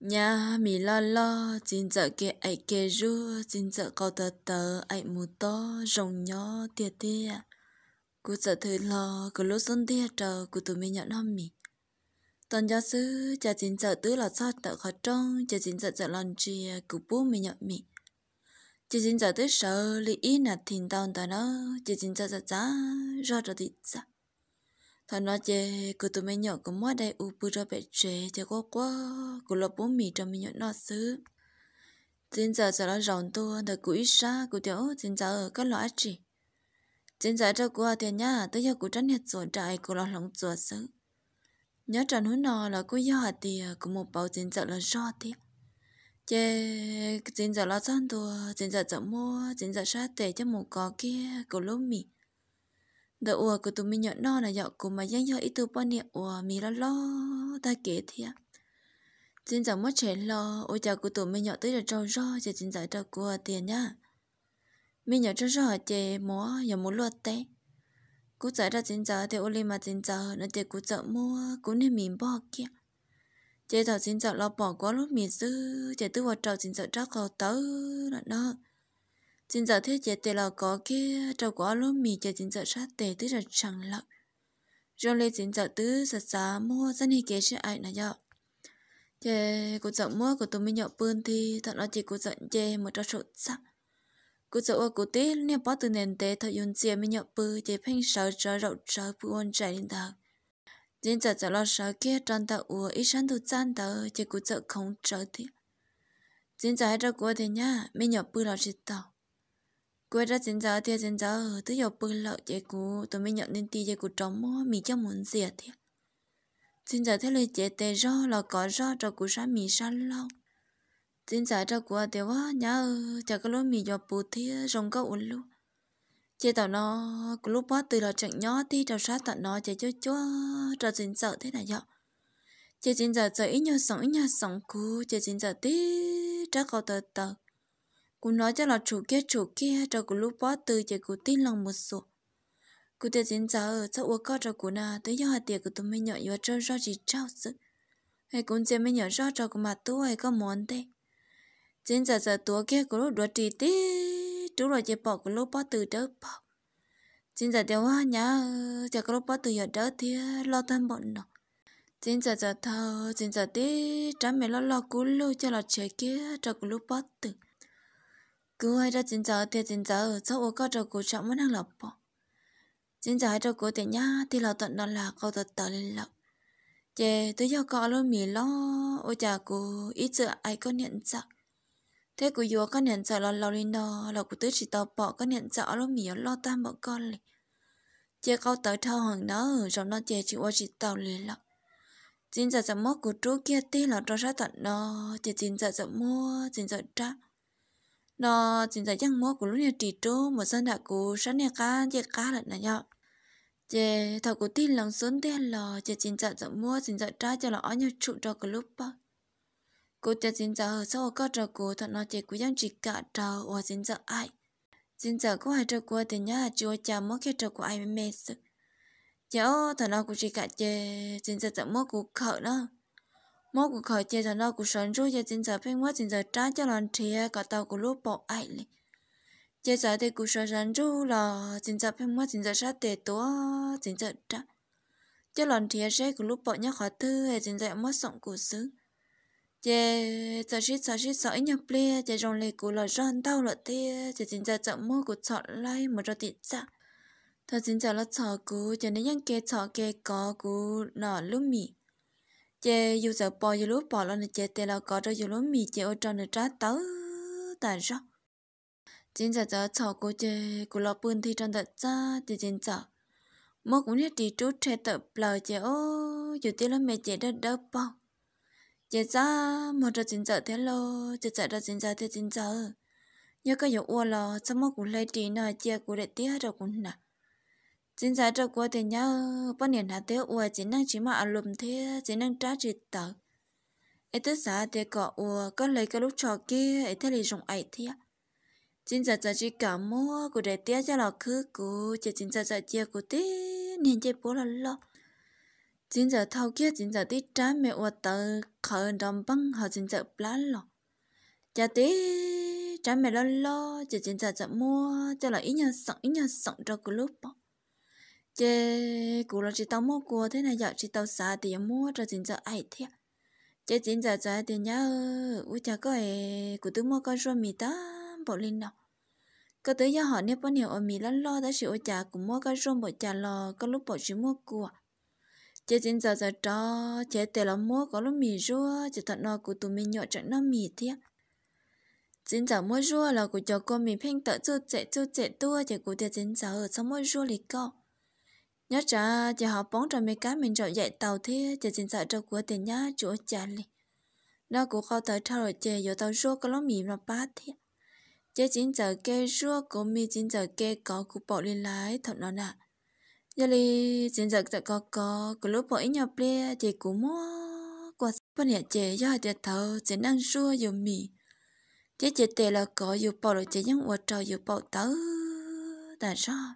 nhà mi lo lo xin sợ kê ai kê ru xin sợ có tờ tờ ai mù to rồng nhỏ tia tia cô sợ thử lo cô lúc xuân tia trờ cô tụi mi nhận hâm mi toàn giáo sư cha xin sợ tứ là sao tờ khó trông cha xin sợ sợ lòng chia cô bố mi nhận mi cha xin sợ tứ sợ lý ý nạt thìn tao tao nó cha xin sợ sợ giá ra rồi thì sao thà nó chơi cứ tụi mình nhỏ có mua đây u bự cho bé chê chê có quá cứ lo bố mì cho mình nhỏ nó xứ chính giờ giờ nó rộng tua thà cứ ít xa cứ tiểu chính giờ các loại chỉ chính giờ cho cô tiền nhá tới giờ cô tránh hết rồi trại cứ lo lòng rồi xứ nhớ trần hú nọ là cô giờ thì cứ một bầu chính giờ là do tiếp chê chính giờ lo săn tua chính giờ giờ mua chính giờ sát tệ cho một cò kia cứ lúc mì. Gà ua của tụi mình nhỏ nó là dạo của mà dân cho ít tụi bọn niệm ua mì lo lo ta kể thì ạ. Chính giờ mất trẻ lo, ôi chào của tụi mình nhỏ tới là trâu ro giờ chính giải trâu của tiền nhá. Mình nhỏ trâu ro chè múa giờ muốn luật té. Cú giải ra chính giờ thì ô li mà chính giờ nó chè cú chợ mua cú nên mình bỏ kia. Chè thảo chính giờ lo bỏ quá lúc mình dư chè tư vào trâu chính giờ trâu cầu tớ là nó chính giờ thế chế tê là có cái ờ, trâu của lúa mì cho chính giờ sát tê tức là chẳng lợn rồi lấy chính giờ tứ sạch giá mua dân hi kế sẽ ai nè dọ chế cụ sợ mua của tôi mới nhậu bươn thì thật là chỉ cụ sợ chế một trò sụt sắc cụ sợ của cụ tế bắt từ nền tế thật dùng chế mới nhậu bư chế phanh sợ trở rậu trở buôn chạy lên thật chính giờ trở lo sợ kia tròn tàu ủa ít sáng tụ chăn tàu chế cụ sợ không trở thiệt chính giờ hết ra của thế nhá mình nhỏ bư là chỉ tàu cô ra xin giờ thì xin giờ tới giờ bơi lợ chị cô tôi mới nhận nên ti chị cô trống mó mì cho muốn diệt thế xin giờ thấy lời chị tê rõ là có rõ cho cô sa mì sa lâu xin giờ cho cô thì quá nhớ chả có lối mì giờ bù thế rồng có uốn luôn chị tao nó cô lúc bắt từ là trận nhỏ thì tao sát tao nó chị cho chúa cho xin giờ thế này vậy chị xin giờ giờ ít nhau sống ít nhau sống cô chị xin giờ tí chắc có tờ tờ Cô nói cho là chủ kia chủ kia cho cô lúc bỏ từ chỉ cô tin lòng một số. Cô tiệt diễn giờ ở sau ô có cho cô na tới giờ hạt tiệc của tôi mới nhỏ yếu trơn ra chỉ trao sự. Hay cũng chỉ mới nhỏ ra cho cô mà tôi hay có món thế. Diễn giờ giờ tôi kia cô lúc đó chỉ tí chú rồi chỉ bỏ cô lúc bỏ từ đỡ bỏ. Diễn giờ tiêu hoa nhá cho cô lúc bỏ từ giờ đỡ thì lo thân bọn nó. Diễn giờ giờ thâu diễn giờ tí trả mẹ lo lo cô lưu cho là trẻ kia cho cô lúc bỏ từ cứ hay ra chính giờ thì chính giờ sau ô có trâu cụ trọng muốn hàng lọc bỏ chính giờ hay trâu cụ thì nhá thì là tận đó là câu tật tờ lên lọc chè tôi giao cọ luôn mì lo ô chả cụ ít giờ ai có nhận sợ thế cụ vừa có nhận sợ là lâu lên đó là cụ tứ chỉ tàu bỏ có nhận sợ luôn mì lo tam bọn con liền chè câu tới thao hàng đó rồi nó chè chỉ ô chỉ tàu liền lọc chính giờ giờ mốt cụ trú kia tí là trâu sát tận đó chè chính giờ giờ mua chính giờ trá nó chính là giang mô của lúc này trì trô một dân đã cố sáng nè cá dệt cá lại nè nhau chè thảo của tin lòng xuống đen lò chè chính là giọng mua chính là trái cho là ở nhau trụ cho cái lúc bao cô chè chính là ở sau có trò cố thật nó chè quý giang chỉ cả trò và chính là ai chính là có ai trò cố thì nhớ là chưa chả mất cái trò của ai mới mệt sự chè ô thật nó cũng chỉ cả chè chính là giọng mua của khởi nữa mỗi cuộc khởi chia thành đó cuộc sống rút ra chính giờ bên ngoài chính giờ trái cho lần chia cả tàu của lúc bỏ ai lì chia giờ thì cuộc sống sống rút là chính giờ bên ngoài chính giờ sát để tố chính giờ trái cho lần chia sẽ của lúc bỏ nhớ khỏi thư hay chính giờ mất sống của xứ chế giờ xí giờ xí giờ ấy nhập ple chế trong lề của là răn tao là tê chế chính giờ chậm mua của chọn lại một cho tịt ra thật chính giờ là chọn của chế nên những kê chọn kê có của nọ lúc mì chế user bỏ dù lúc bỏ lần chế tê là có cho dù lúc mì chế ô tròn được trá tớ tàn rõ chính giờ giờ chào cô chế cô lo bươn thì tròn đợt ra thì chính giờ mơ cũng nhất đi chút chế tập lờ chế ô dù tê là mẹ chế đất đỡ bao chế ra một trò chính giờ thế lo chế giờ trò chính giờ thế chính giờ nhớ cái dụ ô lo sao mơ cũng lấy tí nọ chế cô để tía rồi cũng nè chính giải cho quá thì nhau bao nhiêu hạt tiêu ua chỉ năng chỉ mà ăn lùm thế chỉ năng trả trị tờ ấy tất cả thì có ua có lấy cái lúc trò kia ấy thế thì dùng ấy thế chính giải giải chỉ cả mua của để tiếc cho lọ khứ của chỉ chính giải giải chia của tí nên chỉ bố là lo chính giải thâu kia chính giải tí trái mẹ ua tờ khởi đồng băng họ chính giải lá lo, cha tí trái mẹ lo lo chỉ chính giải giải mua cho là ít nhau sống ít nhau sống cho cái lúc bao chế cụ là chỉ tao mua cua thế này giờ chỉ tao xả thì mua cho chính giờ ai thế chế chính giờ giờ thì nhớ u cha có ai cụ tôi mua con rô mì ta bỏ lên nào có tới giờ họ nếp bao nhiêu ở mì lăn lo đó chỉ u cha cũng mua con rô bỏ cha lo có lúc bỏ chỉ mua cua chế chính giờ giờ cho chế tiền là mua có lúc mì rô chỉ thật nó cụ tụi mình nhọ chẳng nó mì thế chính giờ mua rô là cụ cho con mình phanh tợ chưa chạy chưa chạy tua thì cụ tiền chính giờ ở sau mua rô liền câu nhớ trả chỉ họ bón cho mấy cái mình chọn dạy tàu thế chỉ xin sợ cho của tiền nhá chỗ trả liền nó cũng không tới trao đổi chè rồi tàu rô có lắm mì mà bát thế chỉ xin sợ kê rô có mì xin sợ kê có của bỏ lên lái thật nó nè giờ li xin sợ tại có có của lúc bỏ ít nhập ple thì cũng mua qua bên nhà chè do tiệt thầu xin ăn rô dùng mì chỉ chỉ tệ là có dù bỏ rồi chỉ những quả trời dù bỏ tớ tại sao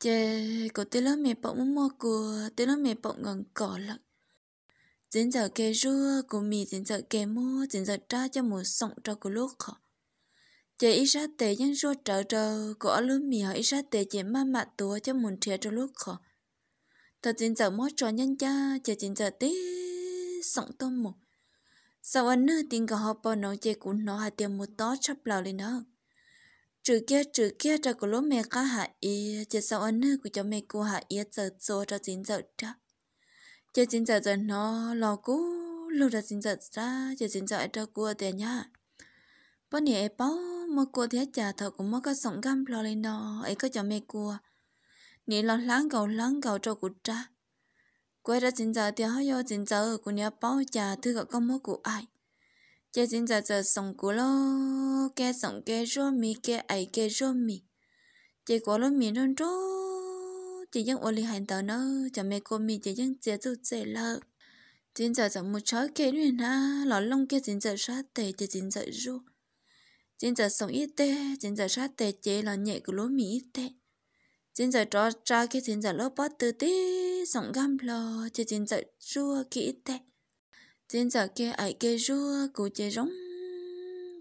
chè có tên lớp mẹ bỗng mua của tên lớp mẹ bỗng ngọn cỏ lận dính giờ kê rua của mì dính giờ kê mua dính giờ tra cho một sọng cho của lúc họ chè ít ra tệ nhưng rua trở trở có lúc mì họ ít ra tệ chè mà mạ tua cho một trẻ cho lúc họ thật dính giờ mua trò nhân cha chè dính giờ tê sọng tôm một sau anh nữa tiếng cả họ bỏ nấu chè cũng nó hai tiền một tó chắp lào lên đó trừ kia trừ kia cho cô lúc mẹ cá hạ ý chỉ sau anh của cho mẹ cô hạ ý giờ cho ra chín giờ ra chỉ chín giờ giờ nó lo cú lâu ra chính giờ ra chỉ chín giờ cho cô tiền nhá bữa nay em bảo mà cô thấy trả thợ cũng mất cái sống gam lo lên đó ấy có cho mẹ cô. nị lo lắng cầu lắng cầu cho cô ra quay ra chính giờ thì hơi vô chính giờ cô nhà bảo trả thư gọi con mất của ai giờ chính giờ giờ sống cú lo cái sống cái rô mi cái ai cái rô mi chỉ có lo mi non rô chỉ dân ôn li hành tờ nó cho mẹ cô mi chỉ dân chế tu chế lợ chính giờ giờ một chó cái nữa na lọ lông cái chính giờ sát tề chỉ chính giờ rô chính giờ sống ít tê chính giờ sát tề chế là nhẹ của lo mi ít tê chính giờ cho cha cái chính giờ lo bớt từ tí sống gam lo chỉ chính giờ rô kỹ tê trên giờ kia ấy kia rua cụ chế rong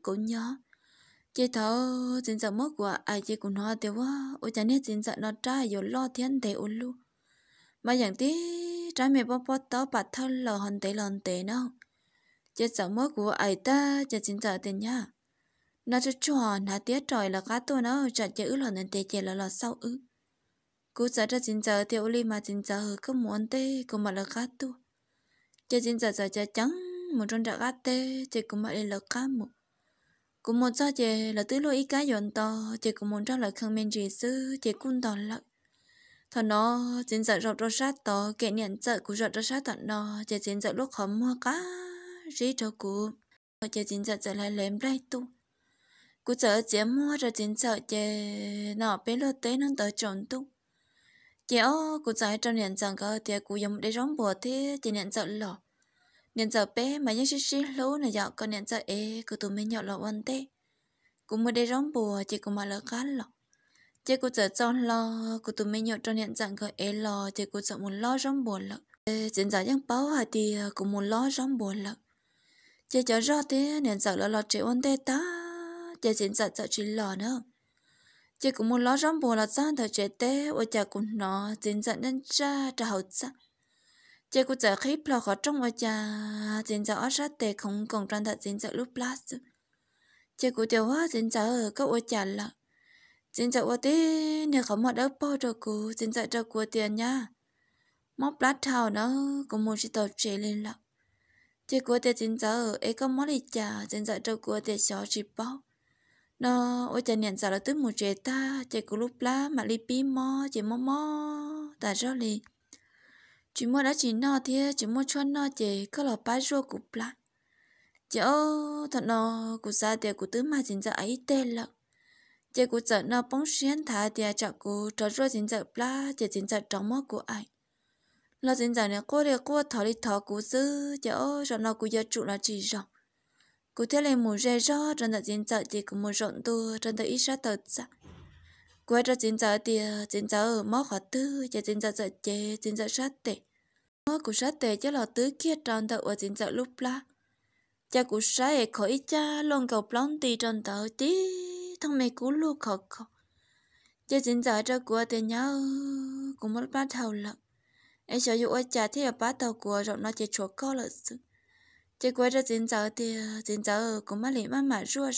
cụ nhỏ chế thấu trên giờ mất quả ai chế cũng hoa tiêu quá ôi chả nét trên giờ nó trai rồi lo thiên thế ôn lu mà chẳng tí trái mẹ bóp bóp tớ bạt thân lờ hòn tế lòn tế nào chế giờ mất của ai ta chế trên giờ tiền nhá nó cho chùa nó tiếc trời là cá tôi nó chả chế ư lòn nên tế chế là lò sau ư cú giờ cho trên giờ tiêu ly mà trên giờ không muốn tế cũng mà là cá tôi cho xin giờ giờ cho trắng một trong trạc át tê chị cũng mọi lời cá một cũng một cho chị là tứ lô ý cá dọn to chị cũng muốn cho lời khăn men gì sư chị cũng toàn lợn thằng nó xin giờ rộp rọt sát to kẻ nhận sợ của rộp rọt sát thằng nó chị xin giờ lúc khó mua cá rí cho cụ chị xin giờ giờ lại lém đây tu cụ sợ chị mua rồi xin giờ chị nọ bé lô tế nó tới trộn tung chị ô cụ giải trong nhận rằng cơ thì cụ dùng để rong bùa thế chị nhận giờ lọ nhận giờ bé mà những xí xí lú này dọ còn nhận giờ ế cụ tụi mình nhỏ lọ quan tê cụ mới để rong bùa chị cụ mà lỡ cá lọ chị cụ giờ cho lo cụ tụi mình nhỏ trong nhận rằng cơ ế lọ chị cụ sợ muốn lo rong bùa lợ chính giờ những báo hà thì cụ muốn lo rong bùa lợ chị chờ rõ thế nhận giờ lọ lọ chị quan tê ta chị chính giờ sợ chị lọ nữa chỉ cũng muốn lo rong bùa là sang thời trẻ té và cha cũng nó diễn dẫn nên cha trả hậu cha chỉ cũng chả khí lo khó trong và cha diễn dẫn ở ra tệ không còn trang thật diễn dẫn lúc lát chỉ cũng tiêu hóa diễn dẫn ở các và cha là diễn dẫn và tí nếu không mà đỡ bao cho cô diễn dẫn cho cô tiền nha móc lát thao nó cũng muốn chỉ tàu trẻ lên là chỉ cũng tiêu diễn dẫn ở ấy có món gì cha diễn dẫn cho cô tiền xóa chỉ bao nó ôi chả nhận ra là tới một trẻ ta trẻ của lúc lá mà li pi mò trẻ mò mò ta rõ li chỉ mua đã chỉ nó thế chỉ mua cho nó trẻ có là bá rô của lá trẻ ô thật nó của gia trẻ của tứ mà chính ra ấy tên lợ trẻ của chợ nó bóng xuyên thả thì chợ của trò rô chính ra lá trẻ chính ra trong mò của ai nó chính ra này cô để cô thọ đi thọ của dư trẻ ô rồi nó của gia trụ là chỉ rộng cụ thể là một rẻ rõ trong đó chính trợ thì cũng một rộng tu trong đó ít ra tờ dạ qua đó chính trợ thì chính trợ ở mỏ khó tư và chính trợ trợ chế chính trợ sát tệ mỏ của sát tệ cho là tứ kia trong đó và chính trợ lúc la cha của sát ấy khỏi cha luôn cầu plong tì trong đó tí thằng mẹ cũ lu khó khó cha chính trợ cho của tiền nhau cũng mất bắt đầu lận em sợ dụ ở cha thấy ở bắt đầu của rộng nó chỉ chuột co lợi sự quay cho cũng cũng mà rùa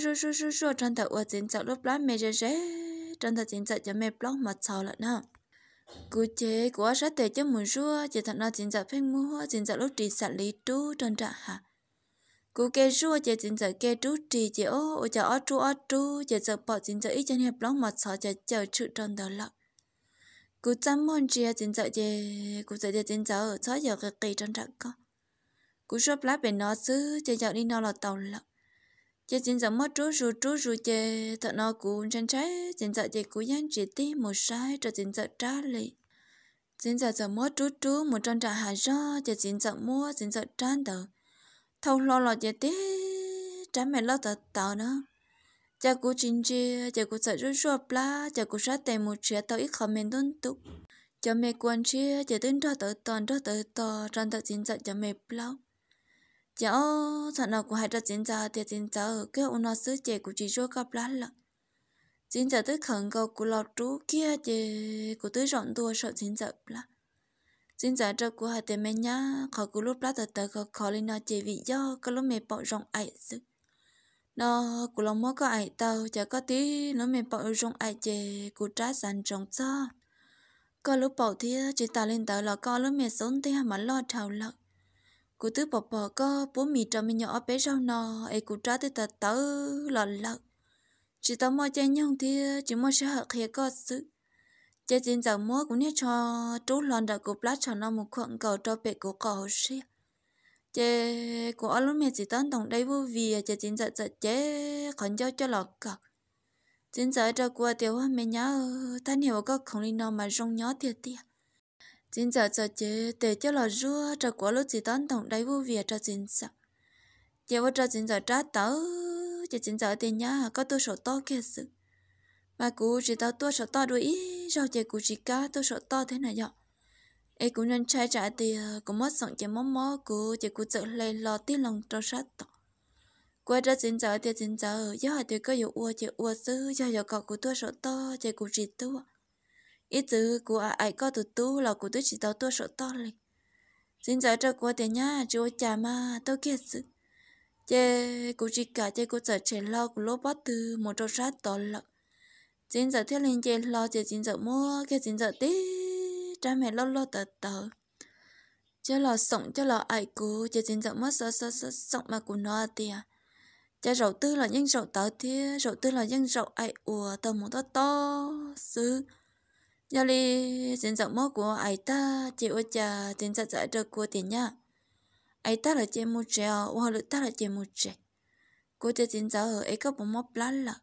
rùa rùa rùa nó ra, lúc đó cú chế của sát tệ cho muốn rùa, chỉ thật nó chính giờ phim mua chính giờ lúc trì sạch lý trú trần trạng hả cú kê rùa chỉ chính giờ kê trú trì chỉ ô ô chờ ô trú ô trú chỉ giờ bỏ chính giờ ít chân hiệp lóng mặt sợ chờ chờ chữ trần đời lặng cú chăm môn chia tiền trợ gì cú sợ tiền trợ cho giờ cái kỳ trong trận có cú shop lá bên nó chứ chơi giờ đi nó là tàu lợ chơi tiền trợ mất trú rú trú rú chơi thợ nó cú chân trái tiền trợ gì cú dân chỉ tí một sai cho tiền trợ trả lại tiền trợ giờ mất trú trú một trong trận hà do chơi tiền trợ mua tiền trợ trán tờ thâu lo lo chơi tí trái mẹ lo tờ tàu nữa cha cú chín chi cha cú sợ rối rối pla cha cú sát tay một chia tao ít comment đơn tục cha mẹ quan chia cha tin cho tới toàn đó tới to trong tao chín sợ cha mẹ plau cha ô thằng nào cũng hay cho chín giờ thì chín giờ cái ông nó sứ chè của chị cho cả lá lợ chín giờ tới khẩn cầu của lọt trú kia chè của tới rộng tua sợ chín giờ pla chín giờ cho của hai tên mẹ nhá khỏi của lúc pla tới tới khỏi lên nó chè vị do cái lúc mẹ bỏ rộng ấy sứ nó cụ lòng mơ có ai tàu, chả có tí nó mình bảo rong ai chè cụ trái sàn trồng cho có lúc bảo thì chỉ ta lên tàu là có lúc mẹ sống thì mà lo trào lợn cụ tứ bỏ bỏ có bố mì cho mình nhỏ bé rau nò ai cụ trái thì ta tàu là lợn chỉ tao mơ chơi nhau thì chỉ mơ sẽ hợp khía có sự chơi trên giờ mua cũng như cho trú lon đã cụ plát cho nó một khoảng cầu cho bé cụ cầu xia chế của anh lúc mẹ chỉ tân tổng đây vô vì chế chính giờ giờ chế còn cho cho lọt cả chính giờ cho qua tiểu hoa mẹ nhớ ta hiểu có không đi nào mà rong nhớ thiệt tiệt chính giờ giờ chế để cho lọt rua cho của lúc chỉ tân tổng đây vô vì cho chính giờ chế vô cho chính giờ trả tớ chế chính giờ tiền nhá có tôi sổ to kia sự mà cú chỉ tao tôi sổ to đuổi sao chế cú chỉ cá tôi sổ to thế này vậy ai cũng nên trai trả thì ờ, cũng mất sống cho mắm mắm của chỉ cũng tự lấy lo tí lòng trâu sát tỏ qua ra chính giờ thì chính giờ do hai tôi có dụ ua chỉ ua sư cho do cậu của tôi sợ to chỉ của chỉ tôi ít từ của ai à, có từ tu là của tôi chỉ tao tôi sợ to lên. xin giờ cho của tiền nhá chú cha mà tôi kia sự chê cụ chỉ cả chê cụ sợ chê lo của lô bắt từ một trâu sát to lợn xin giờ thiết lên chê lo chê xin giờ mua cái xin giờ tí cha mẹ lo lo tờ tờ cho lò sống cho lò ai cố cho tiền rộng mất sợ sợ sợ sống mà của nó thì à cho rậu tư là nhân rậu tờ thì rậu tư là nhân rậu ai ủa tờ một tớ to xứ giờ đi tiền rộng mất của ai ta chị ủa cha tiền rộng giải được của tiền nha ai ta là chị một triệu hoặc là ta là chị một triệu cô cho tiền rộng ở ấy có một mốc lá là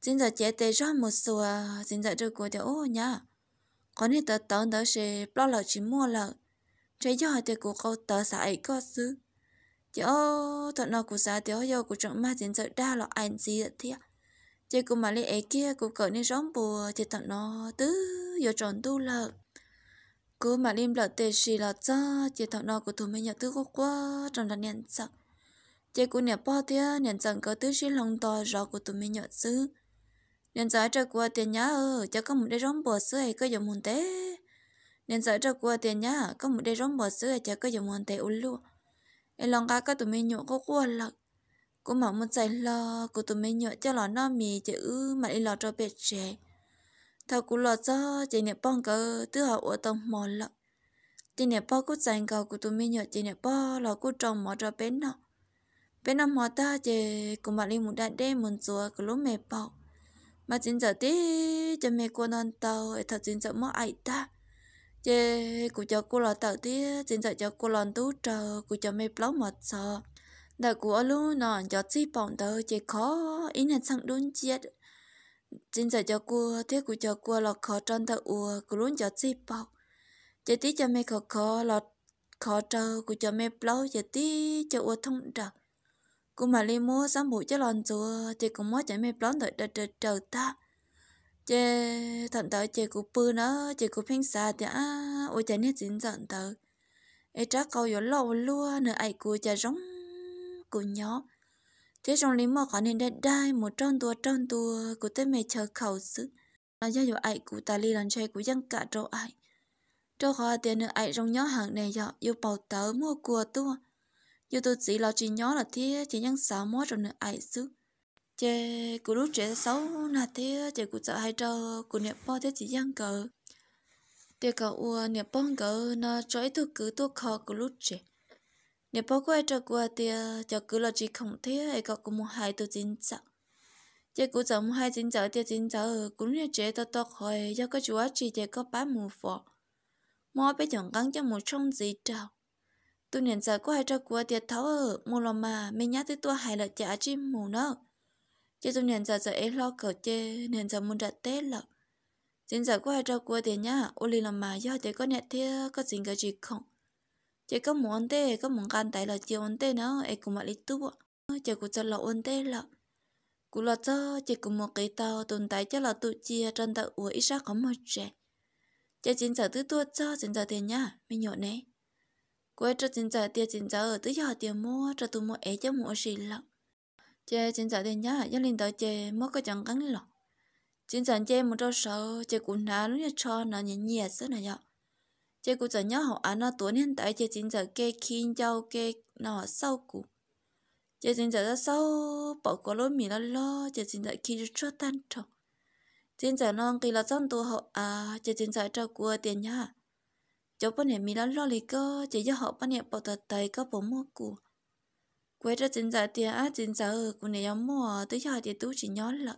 tiền rộng chị tê ra một số tiền rộng được của tiểu ô nhá có nên tớ tớ tớ sẽ lo lợ chỉ mua lợ trái do thì của câu tớ xã ấy có sư chứ thật nào của xã tiểu do của trận ma tiền sự đa lọ anh gì thế chứ của mà lấy ấy kia của cỡ nên rong bùa thì thật nó tứ giờ tròn tu lợ cứ mà lim lợ tê xì lợ cho chỉ thật nó của thủ mấy nhà tứ quốc quá trong đàn nhận sợ chỉ của nhà bao thế nhận rằng có tứ xì lòng to rõ của tụi mình nhận xứ nên giờ cho qua tiền nhá ơ cho có một đứa rong bò sữa hay có dùng muốn té nên giờ cho qua tiền nhá có một đứa rong bò sữa cho có dùng muốn té ul luôn em lòng cá có tụi mình nhộ có qua lợn cô mà muốn chạy lo cô tụi mình nhộ cho lọ no mì chữ, ư mà đi lọ cho bẹt trẻ thầu cô lọ cho chị nè bong cơ tư họ ở tông mò lợn chị nè bong cô chạy cầu cô tụi mình nhộ chị nè bong lọ cô trồng mò cho bén nọ bên năm họ ta chị cũng mà đi một đại đêm muốn chùa của lúc mẹ bọc mà chính giờ tí cho mẹ cô non tàu ấy thật chính giờ mất ai ta chê cụ cho cô lo tàu tí chính giờ cho cô lon tú trờ cụ cho mẹ pló mọt sờ đã cô ở luôn nọn cho chi bọn tờ chê khó ý nhận sang đun chết chính giờ cho cô thế cụ cho cô lo khó tròn tàu ùa cụ luôn cho chi bọn chê tí cho mẹ khó khó lo khó trờ cụ cho mẹ pló chê tí cho ùa thông trờ cô mà li mua sắm bộ cho lon chùa chị cũng mới chạy mẹ lon đợi đợi đợi chờ ta chị thận tới chị cũng bư nữa chị cũng phanh xa thì à ôi chạy nét xin giận tới ấy chắc câu yếu lộ luôn nữa ai cô chạy giống cô nhỏ thế trong lý mò có nên đẹp đai một tròn tua tròn tua của tên mẹ chờ khẩu sự là do yếu ai của ta li lần chơi của dân cả trâu ai trâu hoa tiền nữa ai trong nhỏ hàng này dọ yêu bảo tớ mua của tua dù tôi chỉ lo chỉ nhớ là thế chỉ nhân sáu mốt rồi nữa ai sức chè cụ lúc trẻ xấu là thế chè cụ sợ hay trơ cụ niệm bao thế chỉ nhân cờ tiệ cậu ua niệm bao cờ nó trói tôi cứ tôi khó cụ lúc trẻ niệm bao quay trơ của tiệ chè cứ lo chỉ không thế ai cậu cũng muốn hại tôi chính sợ chè cụ sợ muốn hại chính sợ tiệ chính sợ cũng như trẻ tôi tôi khỏi do cái chúa chỉ chè có bán mù phò mua bé chẳng gắn cho một trong gì trào tôi nhận giờ có hai trâu của tiệt thấu ở mù lòng mà mình nhá tới tua hai là chả chim mù nó chứ tôi nhận giờ giờ ấy lo cờ chê nhận giờ muốn đặt tết lợ xin giờ có hai trâu của tiệt nhá ô lì lòng mà do để có nẹt thế có xin cái gì không chỉ có muốn tê có muốn can tại là chiều ăn tê nó ấy cũng mặc lý tu ạ chỉ cũng cho lo ăn tê lợ cụ là cho chỉ cũng một cái tàu tồn tại cho là tụ chia trên tàu của ít ra có một trẻ cho chính giờ thứ tua cho chính giờ tiền nhá mình nhộn đấy quê cho chính giờ tiền chính giờ ở tới giờ tiền mua cho tụi mua ấy cho mua gì lắm chê chính giờ tiền nhá gia đình tới chê mua cái chẳng gắn lọ chính giờ chê một trâu sầu chê cũng ná lúc như cho nó nhẹ nhẹ xứ này vậy chê cũng giờ nhá họ ăn nó tuổi nên tới chê chính giờ kê kinh châu kê nó sau cụ chê chính giờ ra sau bỏ qua lối mì nó lo chê chính giờ kinh cho tan trọc chính giờ non kỳ là trong tu họ à chê chính giờ cho cua tiền nhá chỗ bọn này mi lắm lo lì cơ chỉ cho họ bọn này bảo tật tay có bố mua cụ quê ra chính giờ tiền á chính giả ừ cụ này yếm mua tới cho thì tú chỉ nhớ lợ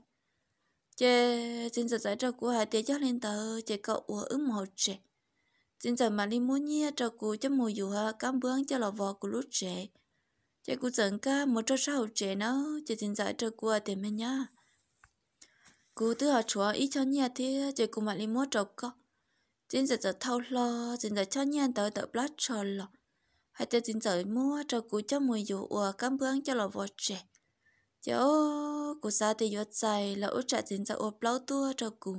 chê chính giờ giải cho cụ hai tiền cho lên tờ chê cậu ủa ứng màu trẻ chính giờ mà đi mua nhia cho cụ cho mùa dù ha cám bướng cho lò vò của lúc trẻ chê cụ dẫn ca một cho sau trẻ nó chê chính giải cho cụ tiền mình nhá cụ tứ họ chúa ít cho nhia thì chê cụ mà đi mua trọc cọc chính giờ giờ thâu lo chính giờ cho nhân tới tới blast cho lo hay tới chính giờ mua cho cú cho mùi dụ ủa cam bướng cho lo vợ trẻ chỗ cú xa thì vợ chạy là út chạy chính giờ ua plau tua cho cú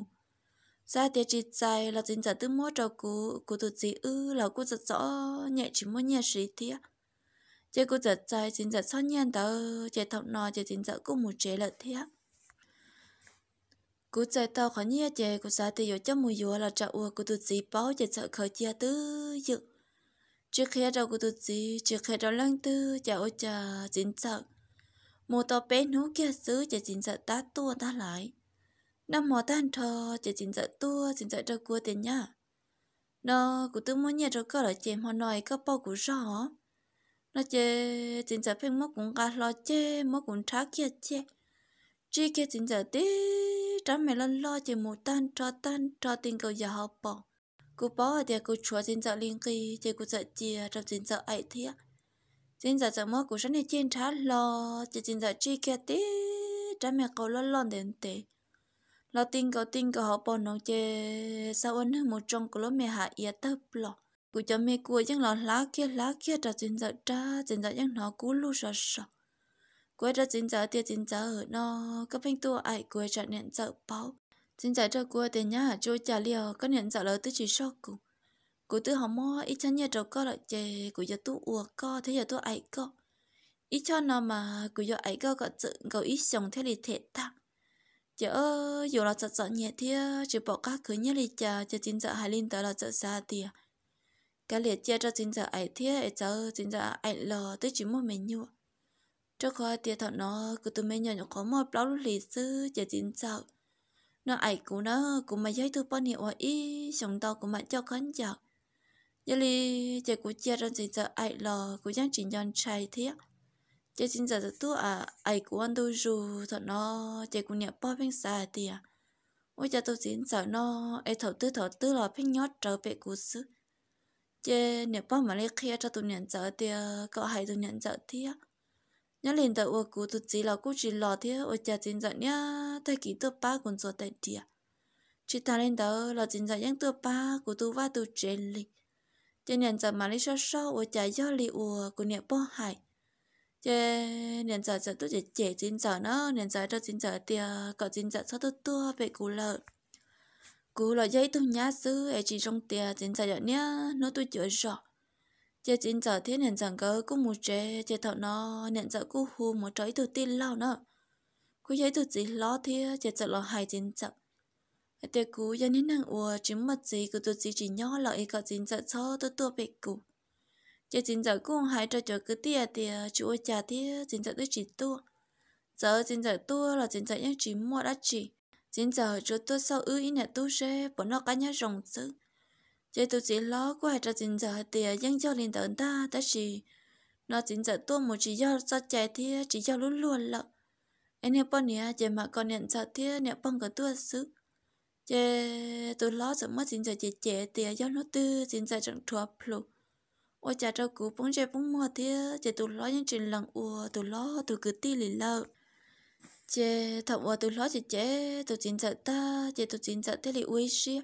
xa thì chỉ chạy là chính giờ tự mua cho cú cú tự chỉ ư là cú giật rõ nhẹ chỉ mua nhẹ sĩ thế chứ cú giật chạy chính giờ cho nhân tới chế thọc nò chế chính giờ cú một chế là thiệt cú chạy tàu khỏi nhia chơi, cú xa thì yếu cho mùi yếu là trạo ua cú tụt gì bao chè sợ khởi chia tư dự trước khi đầu cú tụt gì trước khi đầu lăng tư chả ô chả chính sợ mùa tàu bé nú kia xứ chả chính sợ tá tua tá lại năm mùa tan thơ chả chính sợ tua chính sợ trâu cua tiền nhá nó cú tư muốn nhia trâu cơ là chè hoa nòi cơ bao cú rõ nó chơi chính sợ phim mốc cũng gạt lo chơi, mốc cũng thá kia chơi, chỉ kia chính sợ tiếc trả mẹ lo lo chỉ một tan cho tan cho tình cầu giờ học bỏ cô bỏ ở đây cô chúa trên chợ liên kỳ chỉ cô chợ chia trong trên chợ ấy thế trên chợ chợ mua của sẽ này trên trả lo chỉ trên chợ chi kia tí trả mẹ cầu lo lo đến tệ lo tình cầu tình cầu học bỏ nó chơi sau anh một trong cô lo mẹ hạ ia tấp lo cô cho mẹ cô vẫn lo lá kia lá kia trong trên chợ trả trên chợ vẫn nó cú lu sợ sợ cuối ra chính giờ tia chính ở nó các phanh tua ai cuối trả nhận sợ bao chính giờ cho cuối tiền nhá hả chui trả liều có nhận sợ lời tới chỉ sốc cùng của tư học mò ít chân nhà trâu co lại chè của giờ tu uo co thế giờ tu ai co ít cho nó mà của giờ ai co gọi tự gọi ít sống thế lì thể ta chớ dù là sợ sợ nhẹ thế chỉ bỏ các cứ nhớ lì chờ cho chính giờ hai linh tới là sợ xa tiệt cái liệt chia cho chính giờ ai thế ai sợ chính giờ ai lò tới chỉ một mình nhau cho khỏi tiệt thọ nó cứ tụi mình nhận có một bao lúc lịch sử chỉ chính sao nó ảnh cũng nó cũng mà giới thứ bao nhiêu ở ý sống tao cũng mà cho khán giả giờ li chả cũng chia ra chỉ giờ ảnh là cũng chẳng chỉ nhận trai thế chỉ chính giờ tu à ảnh cũng ăn đôi dù thọ nó chả cũng nhận bao bên xa thì à ôi cha tôi chính giờ nó ấy thọ tư thọ tư là bên nhót trở về cố xứ chả nhận bao mà lấy kia cho tôi nhận giờ thì có hai tôi nhận giờ thiết nhớ liền tờ ô cú tụt chỉ là cú chỉ lò thế ô cha chính dạy nhá thay ký tờ ba còn sổ tại địa chỉ ta lên tờ là chính dạy những tờ ba của tu va tu trên li cho nên giờ mà lấy sao sao ô cha do li ô của niệm bỏ hải cho nên giờ giờ tôi chỉ trẻ chính giờ nó nên giờ cho chính giờ tia có chính giờ sao tôi tua về cú lợn cú là dây tôi nhá xứ ai chỉ trong tia chính giờ nhá nó tôi chữa rõ giờ chính giờ thế nên rằng cơ cũng một trẻ giờ thọ nó nên giờ cũng hù một trái từ tin lâu nữa cú giấy từ gì lo thế giờ giờ lo hai chính giờ thế cú giờ nên năng ua chính mặt gì cứ từ gì chỉ nhỏ lại có chính giờ cho tôi tôi bị cú giờ chính giờ cũng hai cho cho cứ tia tia chú ơi cha thế chính giờ tôi chỉ tua giờ chính giờ tua là chính giờ những chỉ mua đã chỉ chính giờ chú tôi sau ư ý nè tu xe bọn nó cá nhá rồng chứ chế tụ chỉ lo qua ra chính giờ thì dân cho liền tận ta ta chỉ nó chính giờ tôi một chỉ do cho chạy thì chỉ cho luôn luôn lợ anh em bao nhé chế mà còn nhận sợ thì nhận bọn cả tôi xứ chế tụ lo sợ mất chính giờ chế trẻ thì do nó tư chính giờ chẳng thua plu ôi cha trâu cú bóng chế bóng mua thì chế tụ lo những chuyện lần ùa tụ lo tụ cứ ti lì lợ chế thậm ùa tụ lo chế chế tụ chính giờ ta chế tụ chính giờ thế lì uy xia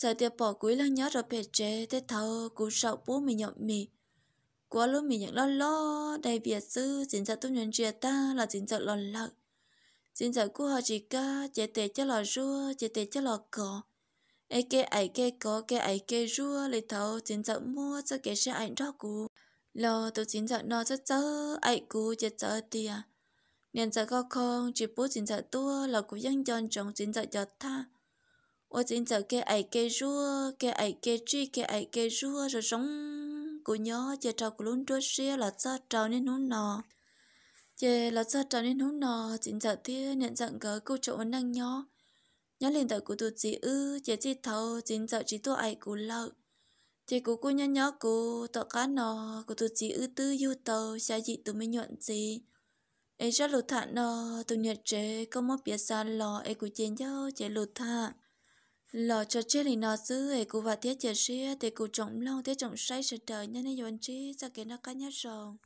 giờ tiệp bỏ quý lăng nhớ rồi bệt chế thế thâu cú sợ bố mình nhậm mì quá lúc mình nhận lo lo đầy việt sư chính giờ tôi nhận chuyện ta là chính giờ lo lợn chính giờ cú họ chỉ ca chế tệ cho lo rua chế tệ cho lo cỏ ai kê ai kê có kê ai kê rua lấy thâu chính giờ mua cho kê xe ảnh đó cú lo tôi chính giờ nó cho chớ ai cú chế chớ tiền nên giờ có không chỉ bố chính giờ tua là cú dân chọn chồng chính giờ cho ta 我 chính giờ cái ai cái rua cái ai cái chi cái ai cái rua rồi sống của nhớ chờ trâu của luôn đuôi xe là cho trâu nên nó nọ chờ là cho trâu nên nó nọ chính giờ thì nhận dạng cỡ câu chuyện năng nhớ nhớ liền tới của tụi chị ư chờ chị thầu chính giờ chỉ tụi của lợ chị của cô nhớ nhớ của tọt cá nọ của tụi chị ư tư yêu tàu xa tụi mới nhuận gì ấy rất lụt thả nọ tụi nhật chế có mất biết xa lò ấy của trên giáo chế lụt thả lò cho chết thì nó giữ để cụ và thiết chờ xe thì cụ trọng long thiết trọng say sẽ trời nhân ấy yon chi sao cái nó cá nhát rồi